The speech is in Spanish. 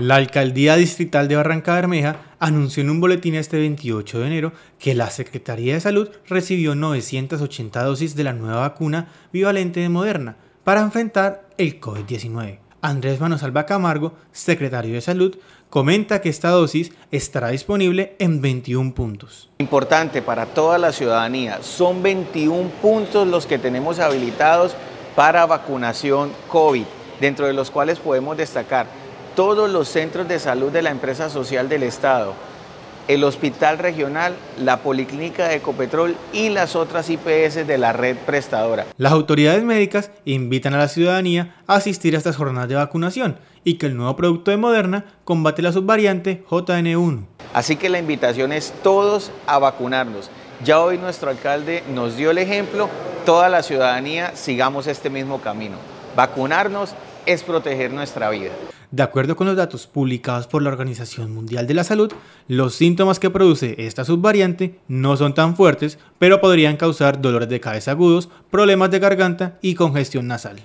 La Alcaldía Distrital de Barranca Bermeja anunció en un boletín este 28 de enero que la Secretaría de Salud recibió 980 dosis de la nueva vacuna bivalente de Moderna para enfrentar el COVID-19. Andrés Manosalva Camargo, secretario de Salud, comenta que esta dosis estará disponible en 21 puntos. Importante para toda la ciudadanía, son 21 puntos los que tenemos habilitados para vacunación COVID, dentro de los cuales podemos destacar todos los centros de salud de la empresa social del Estado, el hospital regional, la policlínica de Ecopetrol y las otras IPS de la red prestadora. Las autoridades médicas invitan a la ciudadanía a asistir a estas jornadas de vacunación y que el nuevo producto de Moderna combate la subvariante JN1. Así que la invitación es todos a vacunarnos. Ya hoy nuestro alcalde nos dio el ejemplo, toda la ciudadanía sigamos este mismo camino. Vacunarnos es proteger nuestra vida. De acuerdo con los datos publicados por la Organización Mundial de la Salud, los síntomas que produce esta subvariante no son tan fuertes, pero podrían causar dolores de cabeza agudos, problemas de garganta y congestión nasal.